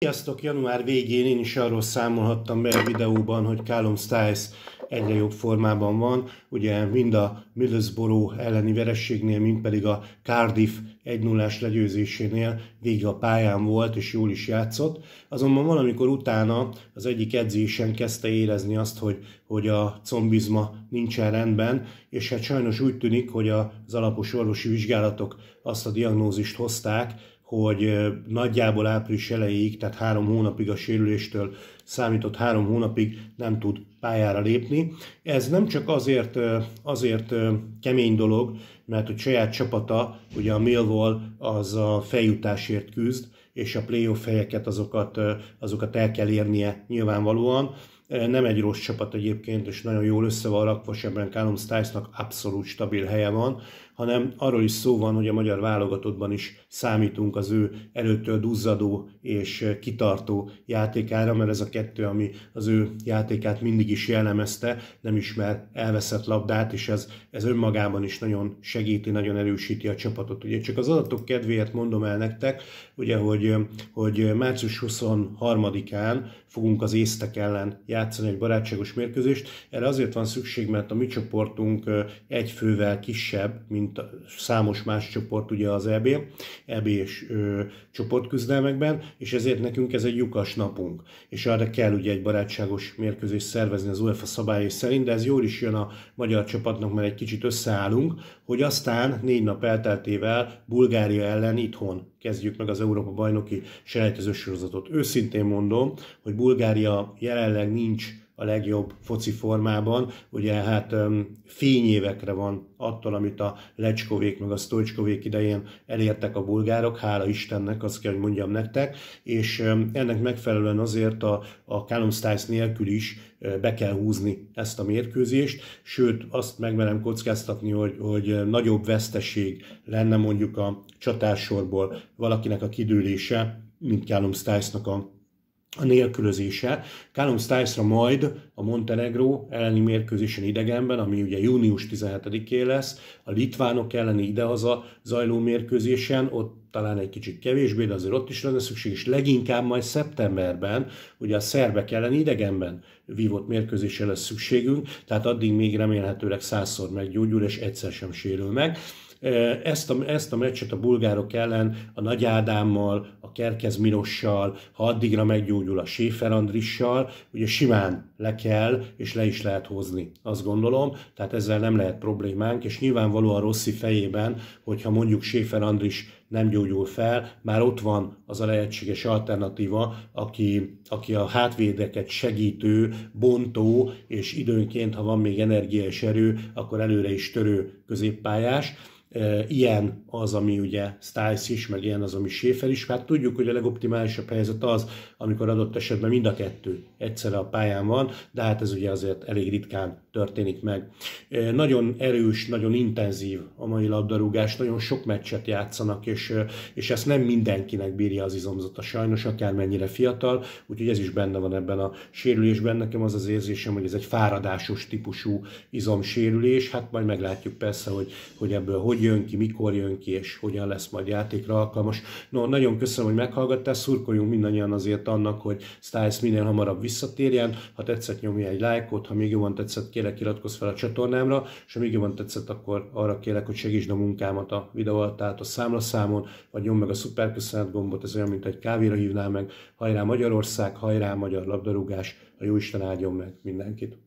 Sziasztok! Január végén én is arról számolhattam be a videóban, hogy Callum Stiles egyre jobb formában van. Ugye mind a Middlesbrough elleni verességnél, mind pedig a Cardiff 1 0 legyőzésénél végig a pályán volt és jól is játszott. Azonban valamikor utána az egyik edzésen kezdte érezni azt, hogy, hogy a combizma nincsen rendben, és hát sajnos úgy tűnik, hogy az alapos orvosi vizsgálatok azt a diagnózist hozták, hogy nagyjából április elejéig, tehát három hónapig a sérüléstől számított három hónapig nem tud pályára lépni. Ez nem csak azért, azért kemény dolog, mert a saját csapata, ugye a Millwall az a feljutásért küzd, és a playoff helyeket azokat, azokat el kell érnie nyilvánvalóan. Nem egy rossz csapat egyébként, és nagyon jól össze van rakva, Sebren Callum Stiles-nak abszolút stabil helye van hanem arról is szó van, hogy a magyar válogatottban is számítunk az ő előttől duzzadó és kitartó játékára, mert ez a kettő, ami az ő játékát mindig is jellemezte, nem ismer elveszett labdát, és ez, ez önmagában is nagyon segíti, nagyon erősíti a csapatot. Ugye csak az adatok kedvéért mondom el nektek, ugye, hogy, hogy március 23-án fogunk az észtek ellen játszani egy barátságos mérkőzést. Erre azért van szükség, mert a mi csoportunk egy fővel kisebb, mint mint számos más csoport ugye az EB, eb ö, csoportküzdelmekben, és ezért nekünk ez egy lyukas napunk. És arra kell ugye egy barátságos mérkőzést szervezni az UEFA szabályai szerint, de ez jól is jön a magyar csapatnak, mert egy kicsit összeállunk, hogy aztán négy nap elteltével Bulgária ellen itthon kezdjük meg az Európa bajnoki selejtező sorozatot. Őszintén mondom, hogy Bulgária jelenleg nincs a legjobb foci formában. Ugye hát fényévekre van attól, amit a Lecskovék meg a Sztolcskovék idején elértek a bulgárok, hála Istennek, azt kell, hogy mondjam nektek, és ennek megfelelően azért a, a Callum Stiles nélkül is be kell húzni ezt a mérkőzést, sőt azt megmerem kockáztatni, hogy, hogy nagyobb veszteség lenne mondjuk a csatársorból valakinek a kidőlése, mint Callum Stiles-nak a a nélkülözése. Callum Stiles-ra majd a Montenegro elleni mérkőzésen idegenben, ami ugye június 17-én lesz, a litvánok elleni idehaza zajló mérkőzésen, ott talán egy kicsit kevésbé, de azért ott is lenne szükség, és leginkább majd szeptemberben, ugye a szerbek ellen idegenben vívott mérkőzésre lesz szükségünk, tehát addig még remélhetőleg százszor meggyógyul, és egyszer sem sérül meg. Ezt a, ezt a meccset a bulgárok ellen a Nagy Ádámmal, Kerkez Mirossal, ha addigra meggyógyul a Séfer Andrissal, ugye simán le kell, és le is lehet hozni, azt gondolom, tehát ezzel nem lehet problémánk, és nyilvánvalóan Rossi fejében, hogyha mondjuk Séfer Andris nem gyógyul fel, már ott van az a lehetséges alternatíva, aki, aki a hátvédeket segítő, bontó, és időnként, ha van még energia és erő, akkor előre is törő középpályás, ilyen az, ami ugye Stiles is, meg ilyen az, ami Schaefer is. mert hát tudjuk, hogy a legoptimálisabb helyzet az, amikor adott esetben mind a kettő egyszerre a pályán van, de hát ez ugye azért elég ritkán történik meg. Nagyon erős, nagyon intenzív a mai labdarúgás, nagyon sok meccset játszanak, és, és ezt nem mindenkinek bírja az izomzata sajnos, akármennyire fiatal, úgyhogy ez is benne van ebben a sérülésben. Nekem az az érzésem, hogy ez egy fáradásos típusú izomsérülés, hát majd meglátjuk persze, hogy, hogy ebből hogy jön ki, mikor jön ki, és hogyan lesz majd játékra alkalmas. No, nagyon köszönöm, hogy meghallgattál, szurkoljunk mindannyian azért annak, hogy Styles minél hamarabb visszatérjen. Ha tetszett, nyomj egy lájkot, ha még jobban tetszett, kérek iratkozz fel a csatornámra, és ha még jobban tetszett, akkor arra kérek, hogy segítsd a munkámat a videó alatt, tehát a számlaszámon, vagy nyomd meg a szuperköszönet gombot, ez olyan, mint egy kávéra hívnál meg. Hajrá Magyarország, hajrá magyar labdarúgás, a Jóisten áldjon meg mindenkit!